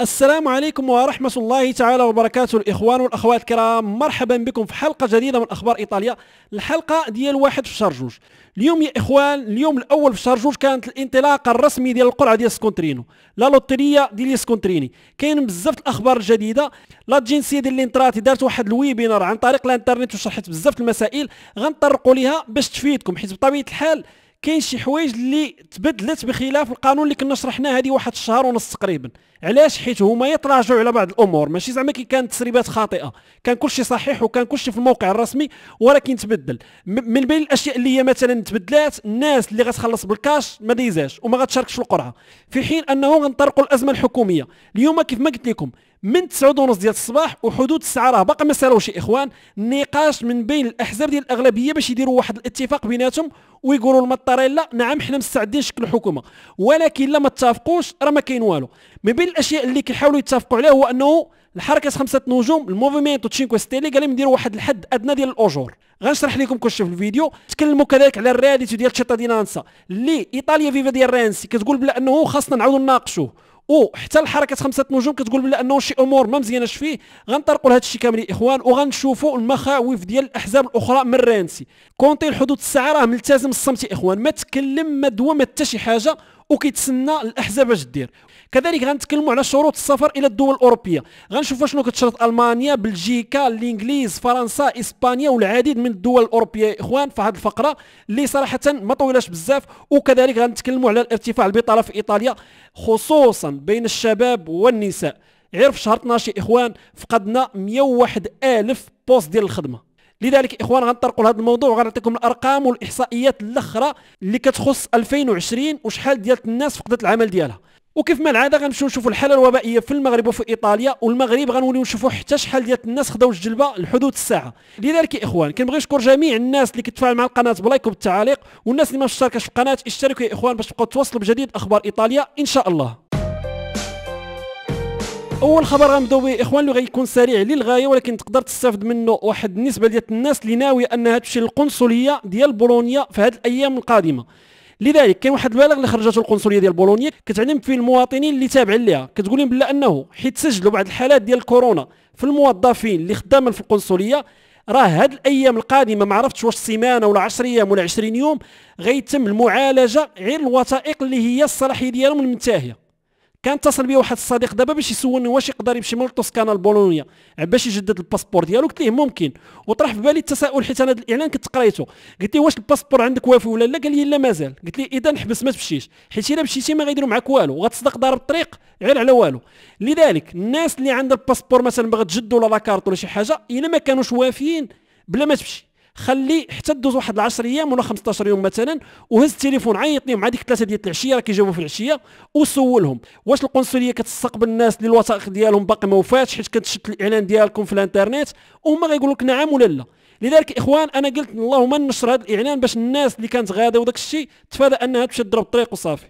السلام عليكم ورحمة الله تعالى وبركاته الإخوان والأخوات الكرام مرحبا بكم في حلقة جديدة من أخبار إيطاليا الحلقة ديال واحد في شهر جوج اليوم يا إخوان اليوم الأول في شهر جوج كانت الانطلاق الرسمي ديال القرعة ديال سكونترينو لا لوتريا ديال سكونتريني كاين بزاف الأخبار الجديدة لا جينسي ديال الانتراتي دارت واحد الويبينار عن طريق الانترنت وشرحت بزاف المسائل غنطرقوا ليها باش تفيدكم حيت بطبيعة الحال كاين شي حوايج اللي تبدلت بخلاف القانون اللي كنا شرحناه هذه واحد الشهر ونص تقريبا علاش حيت هما يتراجعوا على بعض الامور ماشي زعما كي كانت تسريبات خاطئه كان كلشي صحيح وكان كلشي في الموقع الرسمي ولكن تبدل من بين الاشياء اللي هي مثلا تبدلات الناس اللي غتخلص بالكاش ما دايزاش وما غتشاركش القرعه في حين انه غنطرقوا الازمه الحكوميه اليوم كيف ما قلت لكم من 9 ونص ديال الصباح وحدود الساعه راه باقي ما ساروش اخوان النقاش من بين الاحزاب ديال الاغلبيه باش يديروا واحد الاتفاق بيناتهم ويقولوا المطاريلا نعم حنا مستعدين نشكلوا حكومه ولكن لا ما اتفقوش راه ما كاين والو من بين الاشياء اللي كيحاولوا يتفقوا عليها هو انه الحركه خمسه نجوم الموفيمينتو تشينكو ستيلي قال لهم نديروا واحد الحد ادنى ديال الاجور غنشرح لكم كلشي في الفيديو تكلموا كذلك على الرياليتي ديال تشيتا دينانسا اللي ايطاليا فيفا ديال رانسي كتقول بلا انه خاصنا نعاودوا نناقشوه او حتى الحركه خمسه نجوم كتقول بلا انه شي امور ما مزياناش فيه غنطرقوا لهذا الشيء كامل اخوان وغنشوفوا المخاوف ديال الاحزاب الاخرى من رانسي كونتي الحدود الساعه راه ملتزم الصمت اخوان ما تكلم ما دوى ما حتى شي حاجه وكيتسنى الاحزاب اش دير كذلك غنتكلموا على شروط السفر الى الدول الاوروبيه غنشوفوا شنو كتشرط المانيا بلجيكا الانجليز فرنسا اسبانيا والعديد من الدول الاوروبيه يا اخوان في هذه الفقره اللي صراحه ما طويلاش بزاف وكذلك غنتكلموا على الارتفاع البطاله في ايطاليا خصوصا بين الشباب والنساء عرف شهر 12 يا اخوان فقدنا 101 الف بوست ديال الخدمه لذلك اخوان غنطرقوا لهذا الموضوع وغنعطيكم الارقام والاحصائيات الاخرى اللي كتخص 2020 وشحال ديال الناس فقدت العمل ديالها وكيف ما العاده غنمشيو نشوفوا الحاله الوبائيه في المغرب وفي ايطاليا والمغرب غنوليو نشوفوا حتى شحال ديال الناس خداو الجلبه لحدود الساعه لذلك يا اخوان كنبغي نشكر جميع الناس اللي كتفاعل مع القناه بلايك وبالتعاليق والناس اللي ما مشتركش في القناه اشتركوا يا اخوان باش تبقاو تواصلوا بجديد اخبار ايطاليا ان شاء الله اول خبر غنبداو به اخوان اللي غيكون سريع للغايه ولكن تقدر تستافد منه واحد النسبه ديال الناس اللي ناويه انها تمشي للقنصليه ديال بولونيا في هذه الايام القادمه لذلك كاين واحد البلاغ اللي خرجته القنصليه ديال بولونيا كتعلم فيه المواطنين اللي تابعين ليها كتقول لهم بلا انه حيت سجلوا بعض الحالات ديال كورونا في الموظفين اللي خدامين في القنصليه راه هاد الايام القادمه ما عرفتش واش سيمانه ولا 10 ايام ولا 20 يوم غيتم المعالجه غير الوثائق اللي هي الصلاحيه ديالهم المنتهيه كان اتصل بيا واحد الصديق دابا باش يسولني واش يقدر يمشي من لتوسكانا لبولونيا باش يجدد الباسبور ديالو قلت ليه ممكن وطرح في بالي التساؤل حيت انا هذا الاعلان كنت قريته قلت ليه واش الباسبور عندك وافي ولا لا قال لي لا مازال قلت ليه اذا حبس ما تمشيش حيت الا مشيتي ما غيديروا معك والو غتصدق ضارب الطريق غير على والو لذلك الناس اللي عندها الباسبور مثلا باغا تجدوا ولا لاكارت ولا شي حاجه الا ما كانوش وافيين بلا ما تمشي خلي حتى دوز واحد 10 ايام ولا 15 يوم مثلا وهز التليفون عيط لهم مع ديك الثلاثه ديال العشيه راه كيجاوبوا في العشيه وسولهم واش القنصليه كتستقبل الناس اللي الوثائق ديالهم باقي ما وفاتش حيت كتشت الاعلان ديالكم في الانترنت وهما غيقولوا لك نعم ولا لا لذلك اخوان انا قلت اللهم نشر هذا الاعلان باش الناس اللي كانت غاده وداك الشيء تفادى انها تمشي تضرب الطريق وصافي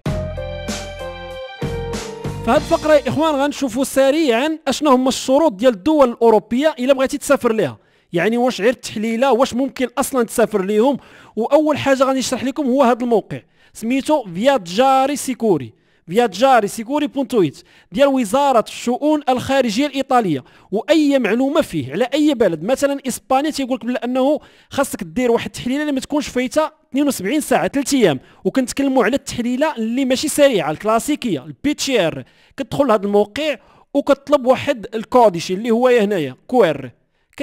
فهاد الفقره يا اخوان غنشوفوا سريعا اشنو هما الشروط ديال الدول الاوروبيه الا بغيتي تسافر ليها يعني واش غير التحليله واش ممكن اصلا تسافر ليهم واول حاجه غادي نشرح لكم هو هذا الموقع سميتو فياجاري سيكوري فياجاري سيكوري بونتويت ديال وزاره الشؤون الخارجيه الايطاليه واي معلومه فيه على اي بلد مثلا اسبانيا تيقول لك بانه خاصك دير واحد التحليله اللي ما تكونش فايته 72 ساعه 3 ايام وكنتكلموا على التحليله اللي ماشي سريعه الكلاسيكيه البي تي ار كتدخل لهذا الموقع وكتطلب واحد الكوديشي اللي هو هنايا كوير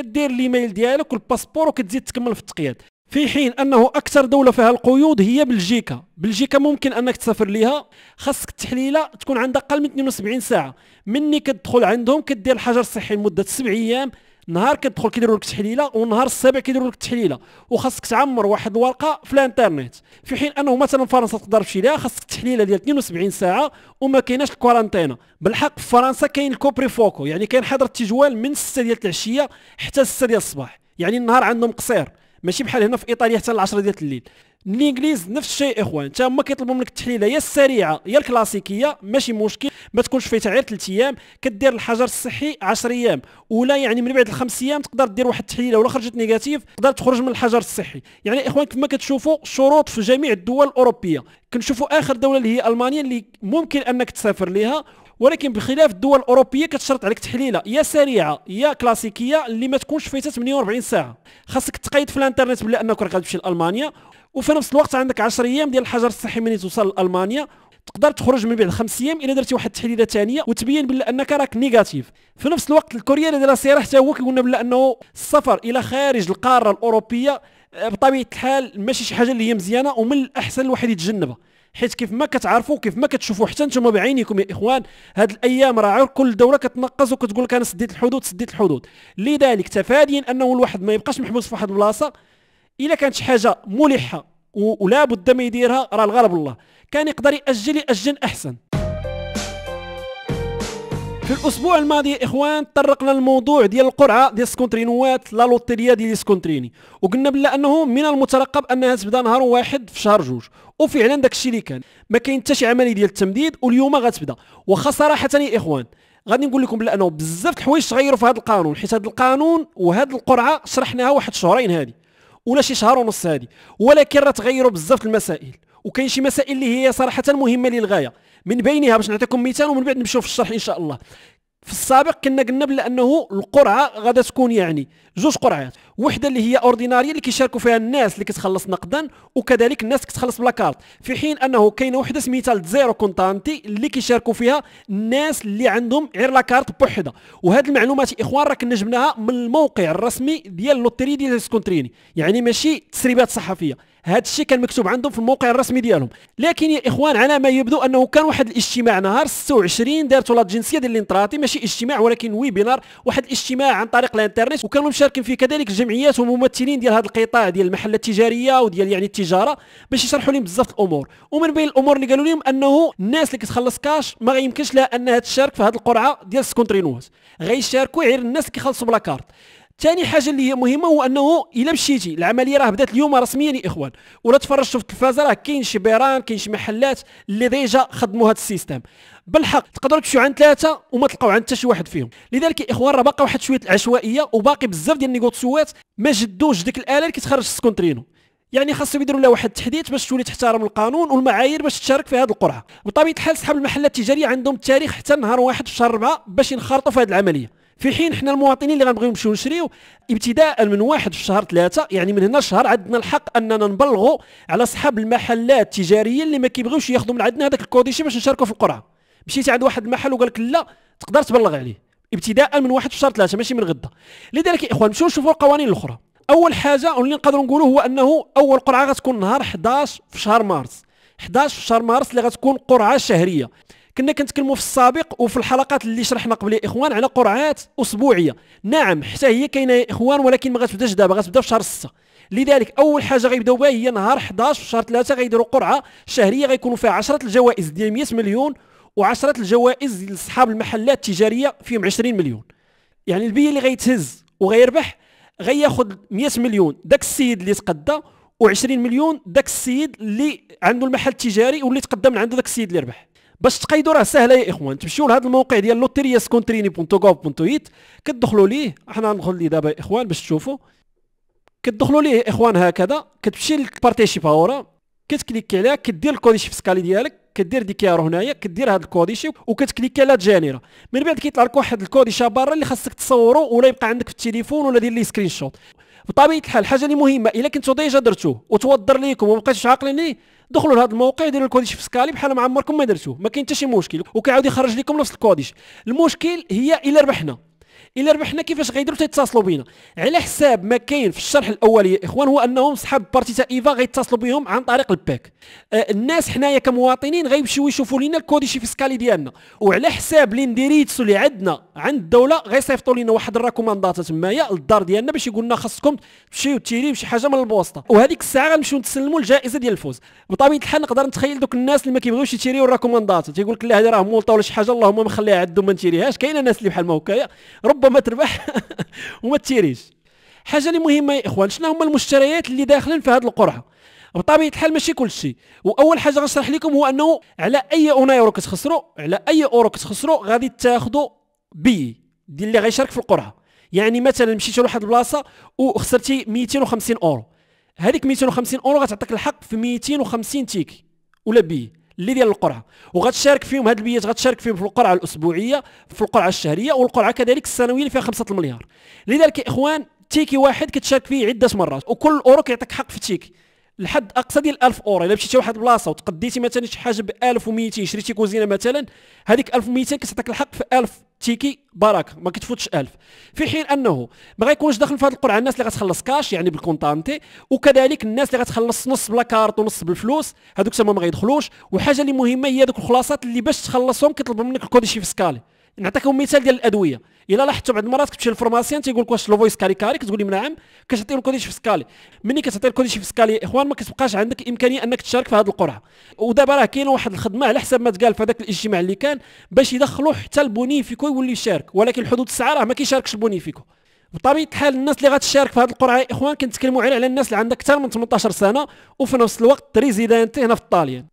كدير الايميل ديالك والباسبور وكتزيد تكمل في التقييد في حين انه اكثر دوله فيها القيود هي بلجيكا بلجيكا ممكن انك تسافر ليها خاصك التحليله تكون عندها اقل من 72 ساعه مني كتدخل عندهم كدير الحجر الصحي لمده 7 ايام نهار كتدخل كيديروا لك تحليله ونهار السابع كيديروا لك التحليله وخاصك تعمر واحد الورقه في الانترنت في حين انه مثلا فرنسا تقدر تمشي ليها خاصك تحليله ديال 72 ساعه وما كايناش الكورانتينا بالحق في فرنسا كاين الكوبري فوكو يعني كاين حظر التجوال من 6 ديال العشيه حتى 6 ديال الصباح يعني النهار عندهم قصير ماشي بحال هنا في ايطاليا حتى العشرة ديال الليل الانجليز نفس الشيء اخوان حتى هما كيطلبوا منك التحليله يا السريعه يا الكلاسيكيه ماشي مشكل ما تكونش فيها غير 3 ايام كدير الحجر الصحي 10 ايام ولا يعني من بعد الخمس ايام تقدر دير واحد التحليله ولا خرجت نيجاتيف تقدر تخرج من الحجر الصحي يعني اخوان كما كتشوفوا شروط في جميع الدول الاوروبيه كنشوفوا اخر دوله اللي هي المانيا اللي ممكن انك تسافر ليها ولكن بخلاف الدول الاوروبيه كتشرط عليك تحليله يا سريعه يا كلاسيكيه اللي ما تكونش فايته 48 ساعه خاصك تقيد في الانترنت بلا انك راك غتمشي لالمانيا وفي نفس الوقت عندك 10 ايام ديال الحجر الصحي ملي توصل لالمانيا تقدر تخرج من بعد خمس ايام الا درتي واحد التحليله ثانيه وتبين بلي انك راك نيجاتيف في نفس الوقت اللي دار السياح حتى هو كيقول لنا بلي انه السفر الى خارج القاره الاوروبيه آه، بطبيعه الحال ماشي شي حاجه اللي هي مزيانه ومن الاحسن الواحد يتجنبها حيت كيف ما كتعرفوا كيف ما كتشوفوا حتى نتوما بعينيكم يا اخوان هاد الايام راه كل دوله كتنقص وكتقول لك انا سديت الحدود سديت الحدود لذلك تفاديا انه الواحد ما يبقاش محبوس في واحد البلاصه الا كانت شي حاجه ملحه ولا بد ما يديرها راه الغالب الله كان يقدر ياجل ياجل احسن في الاسبوع الماضي يا اخوان طرقنا للموضوع ديال القرعه ديال سكونترينوات لا لوتيريا ديال سكونتريني وقلنا بلا انه من المترقب انها تبدا نهار واحد في شهر جوج وفعلا داك الشيء اللي كان ما كاين حتى شي عمليه ديال التمديد واليوم غتبدا واخا صراحه يا اخوان غادي نقول لكم انه بزاف د الحوايج تغيروا في هذا القانون حيت هذا القانون وهذه القرعه شرحناها واحد شهرين هذه ولا شي شهر ونص هذه ولكن راه تغيروا بزاف المسائل وكاين شي مسائل اللي هي صراحه مهمه للغايه من بينها باش نعطيكم مثال ومن بعد نمشيو في الشرح ان شاء الله في السابق كنا قلنا بلا انه القرعه غادا تكون يعني جوج قرعات وحده اللي هي اورديناريه اللي كيشاركوا فيها الناس اللي كتخلص نقدا وكذلك الناس كتخلص بلا كارت في حين انه كاينه وحده سميتها زيرو كونتانتي اللي كيشاركوا فيها الناس اللي عندهم غير لا كارت بوحده وهذه المعلومات يا اخوان راه كنا جبناها من الموقع الرسمي ديال لوتري ديال سكونتريني يعني ماشي تسريبات صحفيه هذا الشيء كان مكتوب عندهم في الموقع الرسمي ديالهم لكن يا اخوان على ما يبدو انه كان واحد الاجتماع نهار 26 دارتو لا الجنسيه ديال الانتراتي ماشي اجتماع ولكن ويبينار واحد الاجتماع عن طريق الانترنت وكانوا مشا مشاركين فيه كذلك الجمعيات وممثلين ديال هذا القطاع ديال المحلات التجاريه وديال يعني التجاره باش يشرحوا لهم بزاف الامور ومن بين الامور اللي قالوا لهم انه الناس اللي كتخلص كاش ما غيمكنش لها انها تشارك في هذه القرعه ديال سكونترينوز غيشاركوا غير الناس اللي كيخلصوا بلا كارت ثاني حاجه اللي هي مهمه هو انه الا مشيتي العمليه راه بدات اليوم رسميا يا اخوان ولا تفرجتوا في التلفازه راه كاين شي بيران كاين شي محلات اللي ديجا خدموا هذا السيستم بالحق تقدروا تمشيو عند ثلاثه وما تلقاو عند حتى شي واحد فيهم لذلك يا اخوان راه باقا واحد شويه العشوائيه وباقي بزاف ديال النيغوتسوات ما جدوش ديك الاله اللي كتخرج السكونترينو يعني خاصهم يديروا لها واحد التحديث باش تولي تحترم القانون والمعايير باش تشارك في هذه القرعه بطبيعه الحال صحاب المحلات التجاريه عندهم التاريخ حتى نهار واحد في شهر 4 باش ينخرطوا في هذه العمليه في حين حنا المواطنين اللي غنبغيو نمشيو نشريو ابتداء من واحد في شهر ثلاثة يعني من هنا شهر عندنا الحق اننا نبلغوا على اصحاب المحلات التجاريه اللي ما كيبغيوش ياخذوا من عندنا هذاك الكوديشي باش نشاركوا في القرعه مشيتي عند واحد المحل وقال لك لا تقدر تبلغ عليه ابتداء من واحد في شهر ثلاثه ماشي من غدا لذلك يا اخوان نمشيو نشوفوا القوانين الاخرى اول حاجه اللي نقدروا نقولوا هو انه اول قرعه غتكون نهار 11 في شهر مارس 11 في شهر مارس اللي غتكون قرعه شهريه كنا كنتكلموا في السابق وفي الحلقات اللي شرحنا قبل يا اخوان على قرعات اسبوعيه نعم حتى هي كاينه يا اخوان ولكن ما غتبداش دابا غتبدا في شهر 6 لذلك اول حاجه غيبداو بها هي نهار 11 في شهر 3 غيديروا قرعه شهريه غيكونوا فيها 10 الجوائز ديال 100 مليون وعشرة الجوائز لاصحاب المحلات التجاريه فيهم 20 مليون يعني البيه اللي غيتهز وغيربح غياخذ 100 مليون داك السيد اللي تقدي و20 مليون داك السيد اللي عنده المحل التجاري واللي تقدم من عنده داك السيد اللي ربح باش تقيدوا راه سهله يا اخوان تمشيو لهذا الموقع ديال لوتيرياس كونتريني بونتو غوف بونتو ايت كتدخلوا ليه احنا غندخل ليه دابا يا اخوان باش تشوفوا كتدخلوا ليه اخوان هكذا كتمشي للبارتيشيب باورا كتكليكي عليها كدير الكود فيسكالي ديالك كدير ديكيارو هنايا كدير هذا الكوديشي وكتكليكي على جينيرا من بعد كيطلع لك واحد الكوديشا برا اللي خاصك تصورو ولا يبقى عندك في التليفون ولا دير ليه سكرين شوت بطبيعه الحال الحاجه اللي مهمه الا كنتو ديجا درتوه وتوضر ليكم وما عاقلين عاقلين دخلوا لهذا الموقع ديروا الكوديش في سكالي بحال ما عمركم ما درتوه ما كاين حتى شي مشكل وكيعاود يخرج لكم نفس الكوديش المشكل هي الا ربحنا الا ربحنا كيفاش غيديروا تيتصلوا بينا على حساب ما كاين في الشرح الاولي يا اخوان هو انهم صحاب بارتي تاع ايفا غيتصلوا بهم عن طريق الباك آه الناس حنايا كمواطنين غيمشيو يشوفوا لينا شي فيسكالي ديالنا وعلى حساب الانديريتس اللي عندنا عند الدوله غيصيفطوا لينا واحد الراكوماندات تمايا للدار ديالنا باش يقول لنا خاصكم تمشيو تيريو شي حاجه من البوسطه وهذيك الساعه غنمشيو نتسلموا الجائزه ديال الفوز بطبيعه الحال نقدر نتخيل دوك الناس اللي ما كيبغيوش يتيريو الراكوماندات تيقول لك لا هذه راه مولطه ولا شي حاجه اللهم نخليها عندهم ما نتيريهاش كاينه ناس اللي بحال ما هكايا ربما ربما تربح وما تيريش حاجه اللي مهمه يا اخوان شنو هما المشتريات اللي داخلين في هذه القرعه بطبيعه الحال ماشي كل شيء واول حاجه غنشرح لكم هو انه على اي اون كتخسروا على اي اورو كتخسروا غادي تاخذوا بي دي اللي غيشارك في القرعه يعني مثلا مشيتي لواحد البلاصه وخسرتي 250 اورو هذيك 250 اورو غتعطيك الحق في 250 تيكي ولا بي اللي ديال القرعه وغتشارك فيهم هاد البيات غتشارك فيهم في القرعه الاسبوعيه في القرعه الشهريه والقرعه كذلك السنويه اللي فيها 5 المليار لذلك اخوان تيكي واحد كتشارك فيه عده مرات وكل اورو كيعطيك حق في تيكي الحد اقصى ديال 1000 اورو الا مشيتي واحد البلاصه وتقديتي مثلا شي حاجه ب 1200 شريتي كوزينه مثلا هذيك 1200 كتعطيك الحق في 1000 تيكي بركه ما كتفوتش 1000 في حين انه ما غيكونش داخل في هذه القرعه الناس اللي غتخلص كاش يعني بالكونتانتي وكذلك الناس اللي غتخلص نص بلا كارت ونص بالفلوس هذوك تما ما غيدخلوش وحاجه اللي مهمه هي ذوك الخلاصات اللي باش تخلصهم كيطلبوا منك الكود فيسكالي نعطيكم مثال ديال الادويه الا لاحظتوا بعض المرات كتمشي للفورماسيون تيقول لك واش لوفويس كاريكاري كتقول لهم نعم كتعطي الكوديش في سكالي ملي كتعطي الكودي فيسكالي سكالي اخوان ما كتبقاش عندك امكانيه انك تشارك في هذه القرعه ودابا راه كاين واحد الخدمه على حسب ما تقال في هذاك الاجتماع اللي كان باش يدخلوا حتى البونيفيكو يولي يشارك ولكن حدود الساعه راه ما كيشاركش البونيفيكو بطبيعه الحال الناس اللي غتشارك في هذه القرعه يا اخوان كنتكلموا على الناس اللي عندها اكثر من 18 سنه وفي نفس الوقت ريزيدنت هنا في الطاليان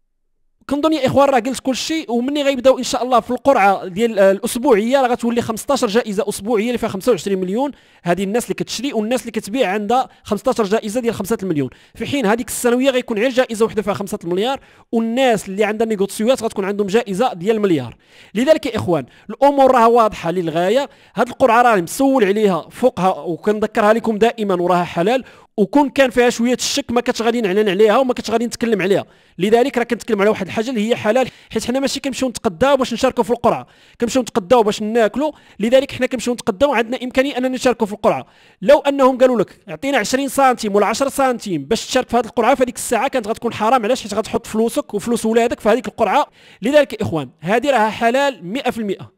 كنظن يا اخوان راه قلت كل شيء ومني غيبداو ان شاء الله في القرعه ديال الاسبوعيه راه غتولي 15 جائزه اسبوعيه اللي فيها 25 مليون هذه الناس اللي كتشري والناس اللي كتبيع عندها 15 جائزه ديال 5 المليون في حين هذيك السنويه غيكون غير جائزه وحده فيها 5 المليار والناس اللي عندها نيغوتسيوات غتكون عندهم جائزه ديال المليار لذلك يا اخوان الامور راه واضحه للغايه هذه القرعه راه مسول عليها فوقها وكنذكرها لكم دائما وراها حلال وكون كان فيها شويه الشك ما كنتش غادي نعلن عليها وما كنتش غادي نتكلم عليها لذلك راه كنتكلم على واحد الحاجه اللي هي حلال حيت حنا ماشي كنمشيو نتقداو باش نشاركوا في القرعه كنمشيو نتقداو باش ناكلوا لذلك حنا كنمشيو نتقداو عندنا امكانيه اننا نشاركوا في القرعه لو انهم قالوا لك اعطينا 20 سنتيم ولا 10 سنتيم باش تشارك في هذه القرعه فهذيك الساعه كانت غتكون حرام علاش حيت غتحط فلوسك وفلوس ولادك في هذيك القرعه لذلك اخوان هذه راها حلال 100%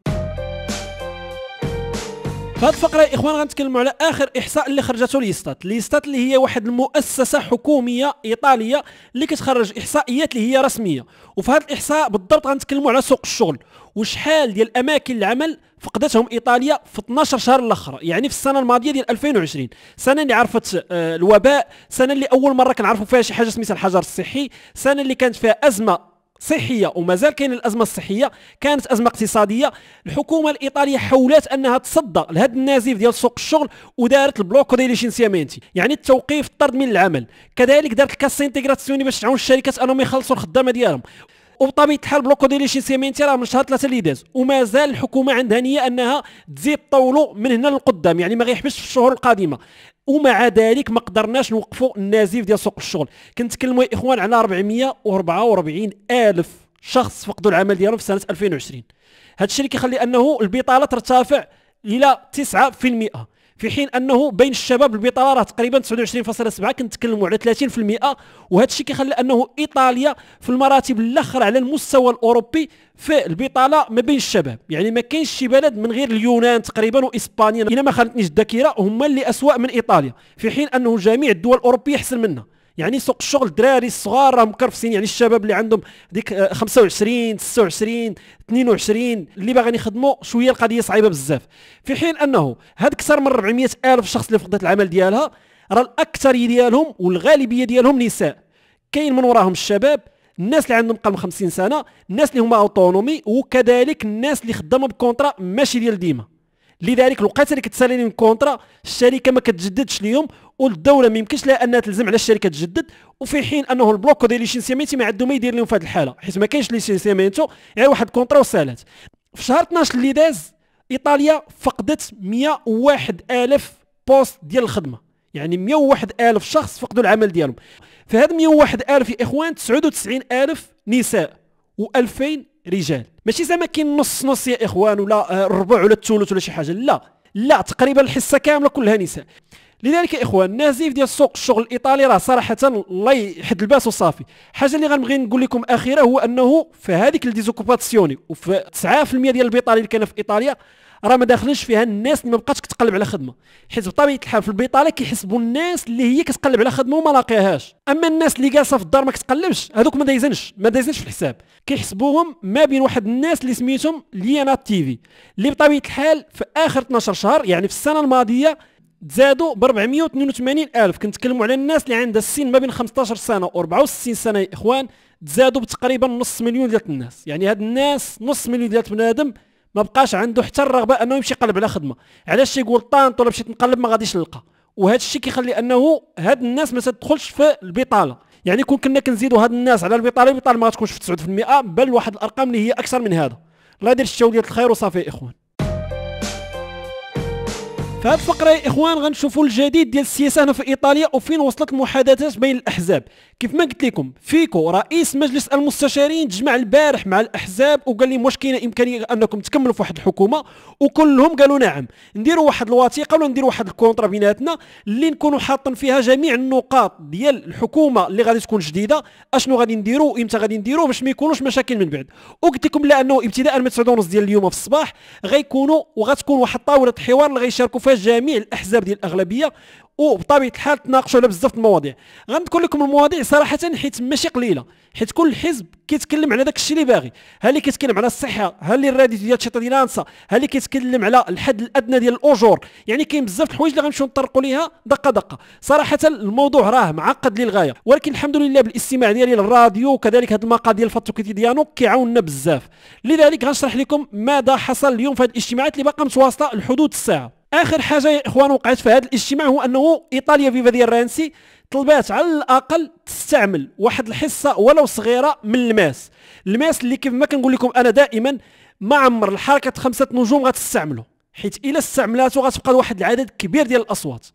في هذه الفقره يا اخوان غنتكلموا على اخر احصاء اللي خرجته ليستات ليستات اللي هي واحد المؤسسه حكوميه ايطاليه اللي كتخرج احصائيات اللي هي رسميه وفي هذا الاحصاء بالضبط غنتكلموا على سوق الشغل وشحال ديال اماكن العمل فقدتهم ايطاليا في 12 شهر الاخر يعني في السنه الماضيه ديال 2020 سنه اللي عرفت آه، الوباء سنه اللي اول مره كنعرفوا فيها شي حاجه سميتها الحجر الصحي سنه اللي كانت فيها ازمه صحيه وما زال كاين الازمه الصحيه كانت ازمه اقتصاديه الحكومه الايطاليه حولت انها تصدى لهذا النزيف ديال سوق الشغل ودارت البلوكو ديال ليشينسيامينتي يعني التوقيف الطرد من العمل كذلك دارت الكاس انتيغراسيوني باش تعاون الشركات انهم يخلصوا الخدامه ديالهم وبطبيعه الحال بلوكو ديال ليشينسيامينتي راه من شهر ثلاثه اللي داز ومازال الحكومه عندها نيه انها تزيد طولو من هنا للقدام يعني ما غيحبسش في الشهور القادمه ومع ذلك ما قدرناش نوقفوا النزيف ديال سوق الشغل كنتكلموا يا اخوان على 444 الف شخص فقدوا العمل ديالهم في سنه 2020 هذا الشيء اللي كيخلي انه البطاله ترتفع الى 9% في حين انه بين الشباب البطاله راه تقريبا 29.7 كنتكلموا على 30% وهذا الشيء كيخلي انه ايطاليا في المراتب الاخر على المستوى الاوروبي في البطاله ما بين الشباب يعني ما كاينش شي بلد من غير اليونان تقريبا واسبانيا الا ما خانتنيش الذاكره هما اللي اسوا من ايطاليا في حين انه جميع الدول الاوروبيه احسن منها يعني سوق الشغل الدراري الصغار راهم مكرفسين يعني الشباب اللي عندهم ديك 25 26 22 اللي باغيين يخدموا شويه القضيه صعيبه بزاف في حين انه هاد اكثر من 400 الف شخص اللي فقدت العمل ديالها راه الاكثريه ديالهم والغالبيه ديالهم نساء كاين من وراهم الشباب الناس اللي عندهم قبل 50 سنه الناس اللي هما اوتونومي وكذلك الناس اللي خدامه بكونترا ماشي ديال ديما لذلك الوقت اللي كتسالي من كونترا الشركه ما كتجددش ليهم والدوله ما يمكنش لها انها تلزم على الشركه تجدد وفي حين انه البلوك ديال ليسينسيامينتي ما عنده ما يدير لهم في هذه الحاله حيت ما كاينش ليسينسيامينتو غير واحد كونترا وسالات في شهر 12 اللي داز ايطاليا فقدت 101 الف بوست ديال الخدمه يعني 101 الف شخص فقدوا العمل ديالهم في هاد 101 الف يا اخوان 99 الف نساء و2000 رجال ماشي زعما كاين نص نص يا اخوان ولا الربع آه، ولا الثلث ولا شي حاجه لا لا تقريبا الحصه كامله كلها نساء لذلك يا اخوان النزيف ديال سوق الشغل الايطالي راه صراحه الله يحد الباس وصافي الحاجه اللي غنبغي نقول لكم اخيره هو انه في هذيك الديزوكوباسيوني وفي 9% ديال البيطالي اللي كان في ايطاليا راه ما داخلينش فيها الناس اللي ما بقاتش كتقلب على خدمه حيت بطبيعه الحال في البيطاله كيحسبوا الناس اللي هي كتقلب على خدمه وما لاقيهاش اما الناس اللي جالسه في الدار ما كتقلبش هذوك ما دايزنش ما دايزنش في الحساب كيحسبوهم ما بين واحد الناس اللي سميتهم لينا تيفي اللي بطبيعه الحال في اخر 12 شهر يعني في السنه الماضيه تزادوا ب 482 الف كنتكلموا على الناس اللي عندها السن ما بين 15 سنه و 64 سنه يا اخوان تزادوا بتقريبا نص مليون ديال الناس يعني هاد الناس نص مليون ديال بنادم ما بقاش عنده حتى الرغبه انه يمشي يقلب على خدمه علاش يقول طانط ولا مشيت نقلب ما غاديش نلقى وهذا الشيء كيخلي انه هاد الناس ما تدخلش في البطاله يعني كون كنا كنزيدوا هاد الناس على البطاله البطاله ما غتكونش في 9% بل واحد الارقام اللي هي اكثر من هذا الله يدير الشو ديال الخير وصافي يا اخوان في هذه الفقره يا اخوان غنشوفوا الجديد ديال السياسه هنا في ايطاليا وفين وصلت المحادثات بين الاحزاب كيف ما قلت لكم فيكو رئيس مجلس المستشارين تجمع البارح مع الاحزاب وقال لهم واش كاينه امكانيه انكم تكملوا في واحد الحكومه وكلهم قالوا نعم نديروا واحد الوثيقه ولا نديروا واحد الكونترا بيناتنا اللي نكونوا حاطين فيها جميع النقاط ديال الحكومه اللي غادي تكون جديده اشنو غادي نديروا وامتى غادي نديروا باش ما يكونوش مشاكل من بعد وقلت لكم لانه ابتداء من 9 ونص ديال اليوم في الصباح غيكونوا وغتكون واحد طاوله حوار اللي غيشاركوا فيها جميع الاحزاب ديال الاغلبيه وبطبيعه الحال تناقشوا على بزاف المواضيع غنذكر لكم المواضيع صراحه حيت ماشي قليله حيت كل حزب كيتكلم على داك الشيء اللي باغي ها اللي كيتكلم على الصحه ها اللي الراديو ديال الشيطانيلانسا ها اللي كيتكلم على الحد الادنى ديال الاجور يعني كاين بزاف الحوايج اللي غنمشيو نطرقوا ليها دقه دقه صراحه الموضوع راه معقد للغايه ولكن الحمد لله بالاستماع ديالي للراديو وكذلك هذا المقال ديال فاتو كوتيديانو كيعاوننا بزاف لذلك غنشرح لكم ماذا حصل اليوم في هذه الاجتماعات اللي باقا متواصله لحدود الساعه اخر حاجه يا اخوان وقعت في هذا الاجتماع هو انه ايطاليا فيفا ديال رانسي طلبات على الاقل تستعمل واحد الحصه ولو صغيره من الماس الماس اللي كيف ما كنقول لكم انا دائما ما عمر الحركه خمسه نجوم غتستعمله حيت الى استعملاتو غتبقى واحد العدد كبير ديال الاصوات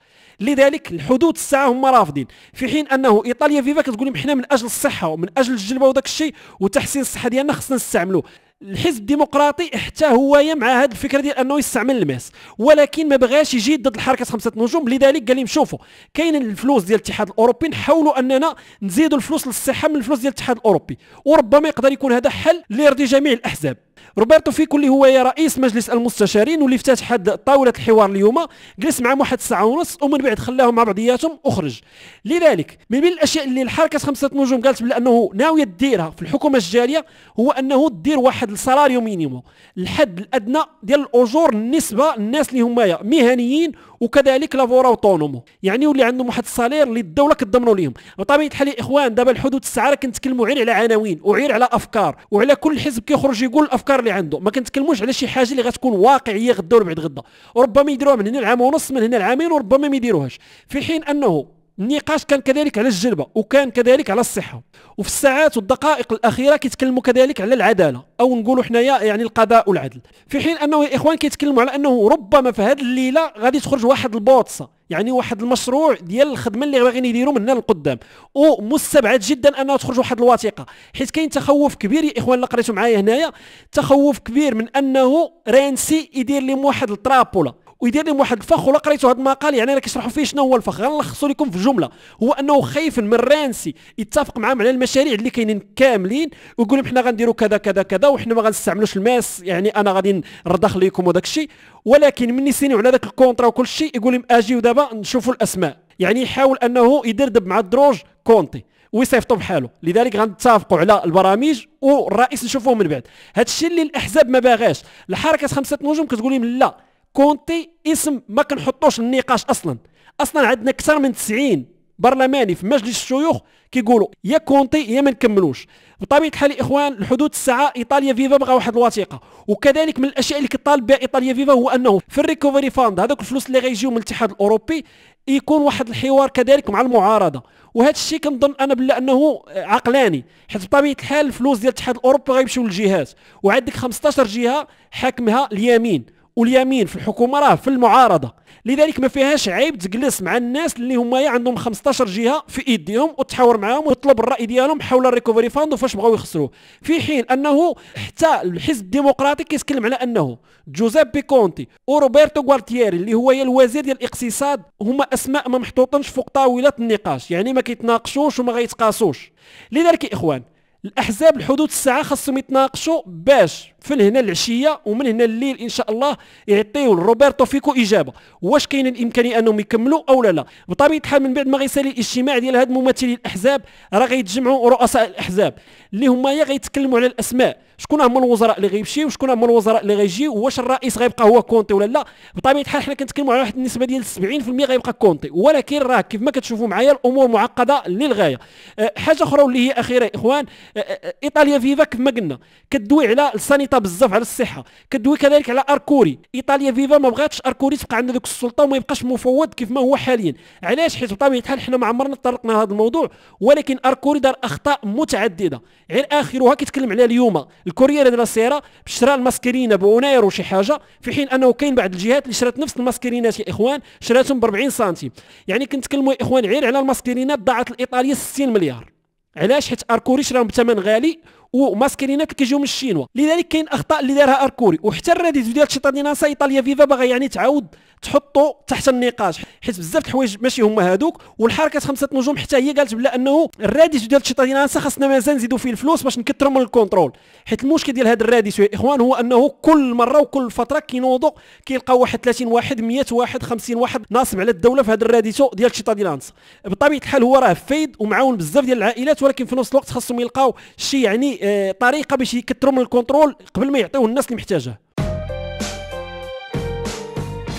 لذلك الحدود الساعه هما رافضين في حين انه ايطاليا فيفا كتقول لهم حنا من اجل الصحه ومن اجل الجلبه وداك الشيء وتحسين الصحه ديالنا خصنا نستعملوه الحزب الديمقراطي حتى هو مع هذه الفكره ديال انه يستعمل الماس ولكن ما بغاش يجي ضد الحركه خمسه نجوم لذلك قال لهم شوفوا كاين الفلوس ديال الاتحاد الاوروبي نحاولوا اننا نزيدوا الفلوس للصحه من الفلوس ديال الاتحاد الاوروبي وربما يقدر يكون هذا حل اللي يرضي جميع الاحزاب روبرتو فيكولي هو رئيس مجلس المستشارين واللي افتتح طاوله الحوار اليوم جلس معهم واحد الساعه ونص ومن بعد خلاهم مع بعضياتهم وخرج لذلك من بين الاشياء اللي الحركه خمسه نجوم قالت بانه ناويه ديرها في الحكومه الجاريه هو انه دير واحد السالاريو مينيمو الحد الادنى ديال الاجور النسبه للناس اللي هما مهنيين وكذلك لافورا اوتونومو يعني واللي عندهم واحد الصالير اللي الدوله كتضمنوا ليهم بطبيعه الحال اخوان دابا الحدود السعاره كنتكلموا غير على عناوين وغير على افكار وعلى كل حزب كيخرج يقول الافكار اللي عنده ما كنتكلموش على شي حاجه اللي غتكون واقعيه غدا ولا بعد غدا وربما يديروها من هنا العام ونص من هنا العامين وربما ما يديروهاش في حين انه النقاش كان كذلك على الجلبة وكان كذلك على الصحة وفي الساعات والدقائق الأخيرة كيتكلموا كذلك على العدالة أو نقولوا حنايا يعني القضاء والعدل في حين أنه يا إخوان كيتكلموا على أنه ربما في هذه الليلة غادي تخرج واحد البوطسة يعني واحد المشروع ديال الخدمه اللي باغيين يديروا من هنا لقدام ومستبعد جدا انه تخرج واحد الوثيقه حيت كاين تخوف كبير يا اخوان اللي قريتو معايا هنايا تخوف كبير من انه رانسي يدير لهم واحد الترابوله ويدير لهم واحد الفخ ولا قريتوا هذا المقال يعني انا كيشرحوا فيه شنو هو الفخ غنلخصوا لكم في جمله هو انه خايف من رانسي يتفق معاهم على المشاريع اللي كاينين كاملين ويقول لهم حنا غنديروا كذا كذا كذا وحنا ما غنستعملوش الماس يعني انا غادي نرضخ لكم وداك الشيء ولكن مني سينيو على ذاك الكونترا وكل شيء يقول لهم اجيو دابا نشوفوا الاسماء يعني يحاول انه يدردب مع الدروج كونتي ويصيفطوا بحاله لذلك غنتفقوا على البرامج والرئيس نشوفوه من بعد هذا الشيء اللي الاحزاب ما باغاش الحركه خمسه نجوم كتقول لهم لا كونتي اسم ما كنحطوش النقاش اصلا اصلا عندنا اكثر من 90 برلماني في مجلس الشيوخ كيقولوا يا كونتي يا ما نكملوش بطبيعه الحال اخوان الحدود الساعه ايطاليا فيفا بغا واحد الوثيقه وكذلك من الاشياء اللي كطالب بها ايطاليا فيفا هو انه في الريكوفري فاند هذوك الفلوس اللي غيجيو من الاتحاد الاوروبي يكون واحد الحوار كذلك مع المعارضه وهذا الشيء كنظن انا بلا انه عقلاني حيت بطبيعه الحال الفلوس ديال الاتحاد الاوروبي غيمشيو للجهات وعندك 15 جهه حاكمها اليمين واليمين في الحكومه راه في المعارضه لذلك ما فيهاش عيب تجلس مع الناس اللي هما عندهم 15 جهه في ايديهم وتحاور معاهم وتطلب الراي ديالهم حول الريكوفري فاند وفاش بغاو يخسروه في حين انه حتى الحزب الديمقراطي كيتكلم على انه جوزيبي كونتي وروبرتو غوالتيري اللي هو الوزير ديال الاقتصاد هما اسماء ما محطوطينش فوق طاوله النقاش يعني ما كيتناقشوش وما غيتقاسوش لذلك يا اخوان الاحزاب الحدود الساعه خاصهم يتناقشوا باش في هنا العشيه ومن هنا الليل ان شاء الله يعطيو روبرتو فيكو اجابه واش كاين الامكانيه انهم يكملوا او لا لا بطبيعه الحال من بعد ما غيسالي الاجتماع ديال هاد ممثلي الاحزاب راه غيتجمعوا رؤساء الاحزاب اللي هما يا غيتكلموا على الاسماء شكون هما الوزراء اللي غيمشيو شكون هما الوزراء اللي غيجيو واش الرئيس غيبقى هو كونتي ولا لا بطبيعه الحال حنا كنتكلموا على واحد النسبه ديال 70% غيبقى كونتي ولكن راه كيف ما كتشوفوا معايا الامور معقده للغايه أه، حاجه اخرى واللي هي اخيره يا اخوان أه، أه، ايطاليا فيفا كيف ما قلنا كدوي على السانيتا بزاف على الصحه كدوي كذلك على اركوري ايطاليا فيفا ما بغاتش اركوري تبقى عندها ذوك السلطه وما يبقاش مفوض كيف ما هو حاليا علاش حيت بطبيعه الحال حنا ما عمرنا تطرقنا لهذا الموضوع ولكن اركوري دار اخطاء متعدده غير اخرها كيتكلم عليها اليوم الكوريير ديال السيره شرا الماسكرينه بونير وشي حاجه في حين انه كاين بعض الجهات اللي شرات نفس الماسكرينات يا اخوان شراتهم ب 40 سنتيم يعني كنتكلموا يا اخوان غير على الماسكرينات ضاعت الايطاليه 60 مليار علاش حيت اركوري شراهم بثمن غالي وماسكرينات اللي كيجيو من الشينوا لذلك كاين اخطاء اللي دارها اركوري وحتى الراديز ديال الشيطان ديناسا ايطاليا فيفا باغا يعني تعاود تحطوا تحت النقاش حيت بزاف الحوايج ماشي هما هادوك والحركه خمسه نجوم حتى هي قالت بلا انه الراديس ديال الشيطانيناسا خاصنا مازال نزيدوا فيه الفلوس باش نكثروا من الكونترول حيت المشكل ديال هذا الراديس يا اخوان هو انه كل مره وكل فتره كينوضوا كيلقاو واحد 30 واحد 100 واحد 50 واحد ناصب على الدوله في هذا الراديسو ديال الشيطانيناسا بطبيعه الحال هو راه فايد ومعاون بزاف ديال العائلات ولكن في نفس الوقت خاصهم يلقاو شي يعني آه، طريقه باش يكثروا من الكونترول قبل ما يعطيوه الناس اللي محتاجه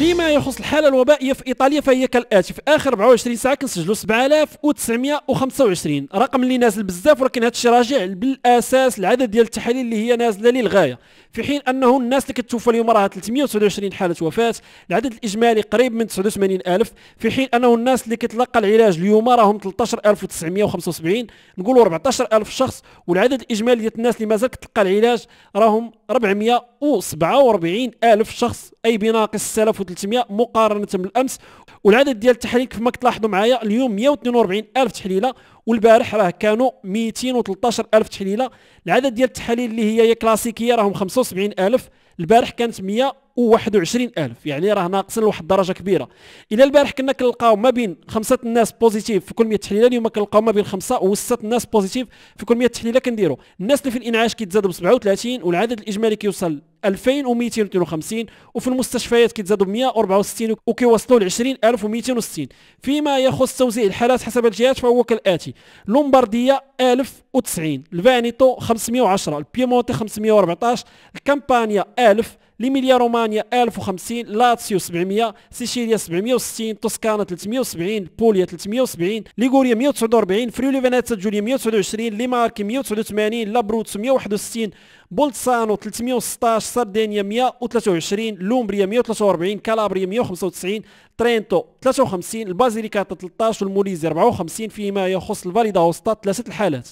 فيما يخص الحالة الوبائية في إيطاليا فهي كالآتي في آخر 24 ساعة كنسجلوا 7925 رقم اللي نازل بزاف ولكن هذا الشيء راجع بالأساس العدد ديال التحاليل اللي هي نازلة للغاية في حين أنه الناس اللي كتوفى اليوم راها 329 حالة وفاة العدد الإجمالي قريب من 89 ألف في حين أنه الناس اللي كتلقى العلاج اليوم راهم 13975 نقولوا 14000 شخص والعدد الإجمالي ديال الناس اللي مازال كتلقى العلاج راهم 447000 شخص أي بناقص 1030 300 مقارنه بالامس والعدد ديال التحاليل ما كتلاحظوا معايا اليوم 142 الف تحليله والبارح راه كانوا 213 الف تحليله العدد ديال التحاليل اللي هي كلاسيكيه راهم 75 الف البارح كانت 121 الف يعني راه ناقصين لواحد الدرجه كبيره الى البارح كنا كنلقاو ما بين خمسه الناس بوزيتيف في كل 100 تحليله اليوم كنلقاو ما بين خمسه وسته الناس بوزيتيف في كل 100 تحليله كنديروا الناس اللي في الانعاش كيتزادوا ب 37 والعدد الاجمالي كيوصل 2252 وفي المستشفيات كيتزادوا ب 164 وكيوصلوا ل 20260 فيما يخص توزيع الحالات حسب الجهات فهو كالاتي لومبارديا 1090 الفانيتو 510 البيمونتي 514 الكامبانيا 1000 ليميليا رومانيا 1050 لاتسيو 700 سيشيليا 760 توسكانا 370 بوليا 370 ليغوريا 149 فريولي فينيتا جوليا 129 ليماركي 189 لابروتس 161 بولتسانو 316 سردينيا 123 لومبريا 143 كالابريا 195 ترينتو 53 البازيليكاتا 13 والموليزي 54 فيما يخص الفاليدا اوسطى ثلاثه الحالات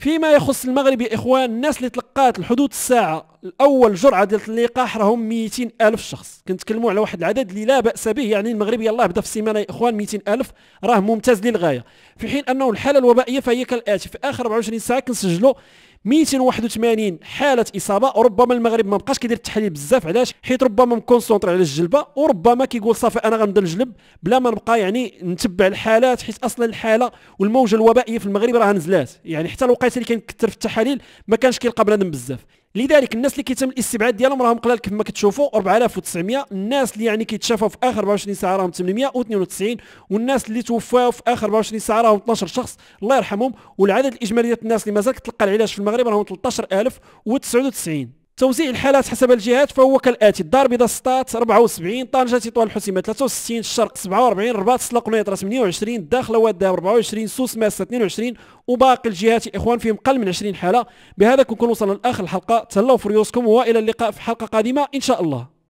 فيما يخص المغرب يا اخوان الناس اللي تلقات الحدود الساعه الاول جرعه ديال اللقاح راهم 200 الف شخص كنتكلموا على واحد العدد اللي لا باس به يعني المغرب يلاه بدا في السيمانه يا اخوان 200 الف راه ممتاز للغايه في حين انه الحاله الوبائيه فهي كالاتي في اخر 24 ساعه كنسجلوا 281 حاله اصابه ربما المغرب ما بقاش كيدير التحاليل بزاف علاش حيت ربما مكونسونطري على الجلبه وربما كيقول صافي انا غنبدا نجلب بلا ما نبقى يعني نتبع الحالات حيت اصلا الحاله والموجه الوبائيه في المغرب راه نزلات يعني حتى الوقيته اللي كان كثر في التحاليل ما كانش كيلقى بنادم بزاف لذلك الناس اللي كيتم الاستبعاد ديالهم راهم قلال كما كتشوفوا 4900 الناس اللي يعني كيتشافوا في اخر 24 ساعه راهم 892 والناس اللي توفوا في اخر 24 ساعه راهم 12 شخص الله يرحمهم والعدد الاجمالي ديال الناس اللي مازال كتلقى العلاج في المغرب راهم 13099 توزيع الحالات حسب الجهات فهو كالاتي الدار البيضاء سطات 74 طنجه تطوان الحسيمه 63 الشرق 47 الرباط سلا قنيطره 28 الداخله والدام 24 سوس ماسه 22 وباقي الجهات اخوان فيهم قل من 20 حاله بهذا كنكون وصلنا لاخر الحلقه تهلاو في ريوسكم والى اللقاء في حلقه قادمه ان شاء الله